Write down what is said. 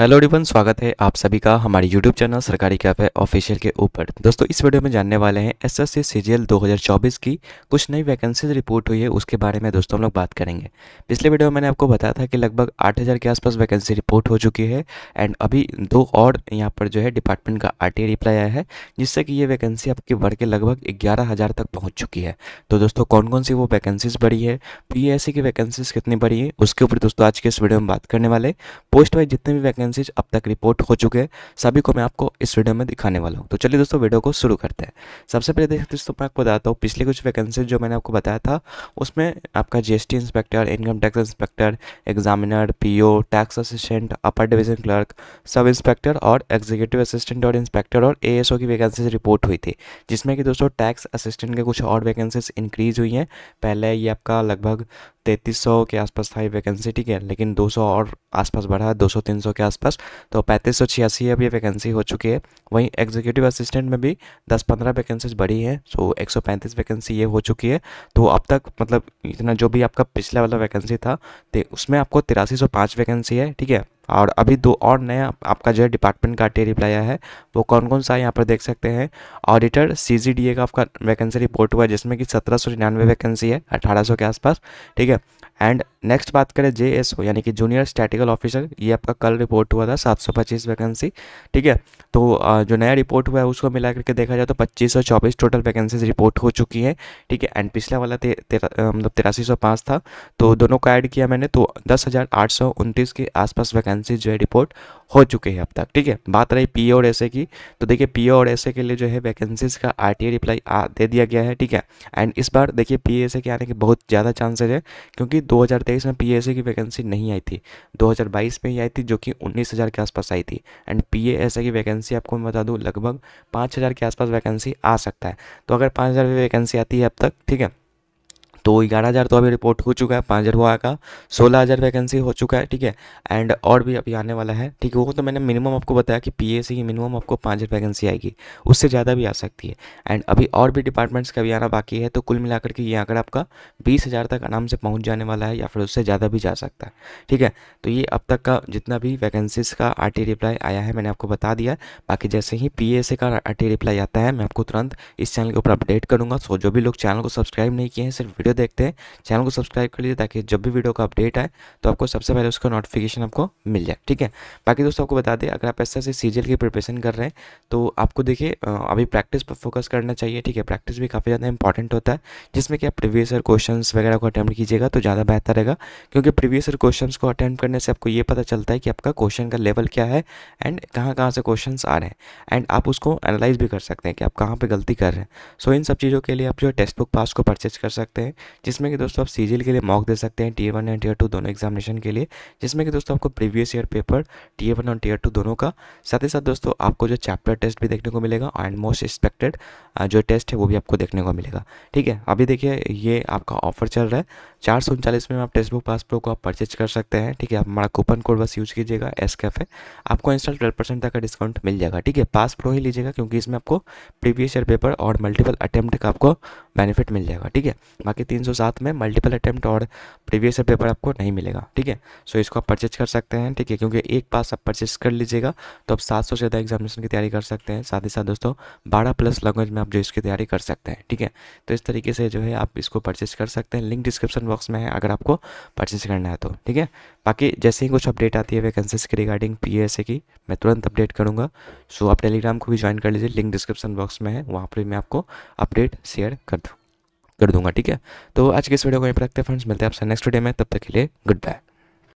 hello डिवन स्वागत है आप सभी का हमारे YouTube channel Sarkari Cafe official के ऊपर दोस्तों इस वीडियो में जानने वाले हैं एस एस सी सी दो हज़ार चौबीस की कुछ नई वैकेंसीज रिपोर्ट हुई है उसके बारे में दोस्तों हम लोग बात करेंगे पिछले वीडियो में मैंने आपको बताया था कि लगभग आठ हज़ार के आसपास वैकेंसी रिपोर्ट हो चुकी है एंड अभी दो और यहाँ पर जो है डिपार्टमेंट का आर टी रिप्लाई आया है जिससे कि ये वैकेंसी आपकी बढ़ के लगभग ग्यारह हज़ार तक पहुँच चुकी है तो दोस्तों कौन कौन सी वो वैकेंसीज बढ़ी है पी एस सी की वैकेंसीज कितनी बढ़ी है उसके ऊपर दोस्तों आज के इस वीडियो में बात करने वाले पोस्ट वाइज जितने भी वैकेंसीज अब तक रिपोर्ट हो चुके हैं सभी को मैं आपको इस वीडियो में दिखाने वाला हूँ तो चलिए दोस्तों वीडियो को शुरू करते हैं सबसे पहले देखते दोस्तों मैं आपको बताता हूँ पिछले कुछ वैकेंसीज जो मैंने आपको बताया था उसमें आपका जी inspector income tax inspector examiner P tax assistant upper division clerk sub inspector और एग्जीक्यूटिव असिस्टेंट और इंस्पेक्टर और ए की वैकेंसीज रिपोर्ट हुई थी जिसमें कि दोस्तों टैक्स असिस्टेंट के कुछ और वैकेंसीज इंक्रीज हुई हैं पहले ये आपका लगभग तैंतीस सौ के आसपास था ये वैकेंसी ठीक है लेकिन 200 और आसपास बढा है दो सौ तीन सौ के आसपास तो पैंतीस सौ छियासी अब ये वैकेंसी हो चुकी है वहीं एग्जीक्यूटिव असिस्टेंट में भी 10-15 वैकेंसीज बढ़ी हैं सो एक सौ पैंतीस वैकेंसी ये हो चुकी है तो अब तक मतलब इतना जो भी आपका पिछला वाला वैकेंसी था उसमें आपको तिरासी सौ पाँच वैकेंसी है ठीक है और अभी दो और नया आपका जो है डिपार्टमेंट का टे रिप्लाई है वो कौन कौन सा यहाँ पर देख सकते हैं ऑडिटर सी का आपका वैकेंसी रिपोर्ट हुआ है जिसमें कि सत्रह सौ निन्यानवे वैकेंसी है अठारह सौ के आसपास ठीक है एंड नेक्स्ट बात करें जे एस ओ यानी कि जूनियर स्टैटिकल ऑफिसर ये आपका कल रिपोर्ट हुआ था सात सौ पच्चीस वैकेंसी ठीक है तो जो नया रिपोर्ट हुआ है उसको मिला करके देखा जाए तो पच्चीस सौ चौबीस टोटल वैकेंसीज रिपोर्ट हो चुकी हैं ठीक है एंड पिछला वाला ते, तेरा मतलब तिरासी सौ पाँच था तो दोनों को ऐड किया मैंने तो दस हज़ार आठ सौ उनतीस के आसपास वैकेंसी जो है रिपोर्ट हो चुकी है अब तक ठीक है बात रही पी और एस की तो देखिए पी और एस के लिए जो है वैकेंसीज का आर टी रिप्लाई दे दिया गया है ठीक है एंड इस बार देखिए पी एस के आने के बहुत ज़्यादा चांसेज है क्योंकि 2023 में पीएसए की वैकेंसी नहीं आई थी 2022 में ही आई थी जो कि 19000 के आसपास आई थी एंड पीएसए की वैकेंसी आपको मैं बता दूँ लगभग 5000 के आसपास वैकेंसी आ सकता है तो अगर 5000 हज़ार वैकेंसी आती है अब तक ठीक है तो ग्यारह हज़ार तो अभी रिपोर्ट हो चुका है पाँच हज़ार हुआ का सोलह हज़ार वैकेंसी हो चुका है ठीक है एंड और भी अभी आने वाला है ठीक है वो तो मैंने मिनिमम आपको बताया कि पी की मिनिमम आपको पाँच हज़ार वैकेंसी आएगी उससे ज़्यादा भी आ सकती है एंड अभी और भी डिपार्टमेंट्स का भी आना बाकी है तो कुल मिलाकर के ये आंकड़ा आपका बीस हज़ार तक आराम से पहुँच जाने वाला है या फिर उससे ज़्यादा भी जा सकता है ठीक है तो ये अब तक का जितना भी वैकेंसीज का आर रिप्लाई आया है मैंने आपको बता दिया बाकी जैसे ही पी का आर रिप्लाई आता है मैं आपको तुरंत इस चैनल के ऊपर अपडेट करूँगा सो जो भी लोग चैनल को सब्सक्राइब नहीं किए हैं सिर्फ वीडियो वीडियो देखते हैं चैनल को सब्सक्राइब कर लीजिए ताकि जब भी वीडियो का अपडेट आए तो आपको सबसे पहले उसका नोटिफिकेशन आपको मिल जाए ठीक है बाकी दोस्तों आपको बता दें अगर आप ऐसा से सी की प्रिपरेशन कर रहे हैं तो आपको देखिए अभी प्रैक्टिस पर फोकस करना चाहिए ठीक है प्रैक्टिस भी काफ़ी ज़्यादा इंपॉर्टेंट होता है जिसमें कि आप प्रीवियस ईयर क्वेश्चन वगैरह को अटैम्प्ट कीजिएगा तो ज़्यादा बेहतर रहेगा क्योंकि प्रीवियस ईयर क्वेश्चन को अटैम्प्ट करने से आपको ये पता चलता है कि आपका क्वेश्चन का लेवल क्या है एंड कहाँ कहाँ से क्वेश्चन आ रहे हैं एंड आप उसको एनालाइज भी कर सकते हैं कि आप कहाँ पर गलती कर रहे हैं सो इन सब चीज़ों के लिए आप जो टेक्स्ट बुक पास को परचेज कर सकते हैं जिसमें कि दोस्तों आप सीजील के लिए मॉक दे सकते हैं tier one and tier two दोनों एग्जामिनेशन के लिए जिसमें कि दोस्तों आपको previous year paper tier one और टीयर टू दोनों का साथ ही साथ दोस्तों आपको जो चैप्टर टेस्ट भी देखने को मिलेगा एंड मोस्ट एक्सपेक्टेड जो टेस्ट है वो भी आपको देखने को मिलेगा ठीक है अभी देखिए ये आपका ऑफर चल रहा है चार सौ उनचालीस में आप टेस्ट बुक पास प्रो को आप परचेज कर सकते हैं ठीक है आप हमारा कूपन कोड बस यूज कीजिएगा एस कैफे आपको इंस्टॉल ट्वेल्व परसेंट तक का डिस्काउंट मिल जाएगा ठीक है पास प्रो ही लीजिएगा क्योंकि इसमें आपको प्रीवियस ईयर पेपर और मल्टीपल अटैम्प्ट का आपको बेनिफिट मिल जाएगा ठीक है बाकी तीन सौ सात में मल्टीपल अटैम्प्ट और प्रीवियस ईयर पेपर आपको नहीं मिलेगा ठीक है सो इसको आप परचेज कर सकते हैं ठीक है क्योंकि एक पास आप परचेज कर लीजिएगा तो आप सात सौ से ज़्यादा एग्जामिनेशन की तैयारी कर सकते हैं साथ ही साथ दोस्तों बारह प्लस लैंग्वेज में आप जो इसकी तैयारी कर सकते हैं ठीक है तो इस तरीके से जो है आप इसको परचेज कर सकते हैं लिंक डिस्क्रिप्शन बॉक्स में है अगर आपको परचेज करना है तो ठीक है बाकी जैसे ही कुछ अपडेट आती है वैकेंसीज की रिगार्डिंग पी की मैं तुरंत अपडेट करूँगा सो आप टेलीग्राम को भी ज्वाइन कर लीजिए लिंक डिस्क्रिप्शन बॉक्स में है वहाँ पर मैं आपको अपडेट शेयर कर दूँ कर दूंगा ठीक है तो आज के इस वीडियो को यहीं पर रखते हैं फ्रेंड्स मिलते हैं आपसे नेक्स्ट वीडियो में तब तक के लिए गुड बाय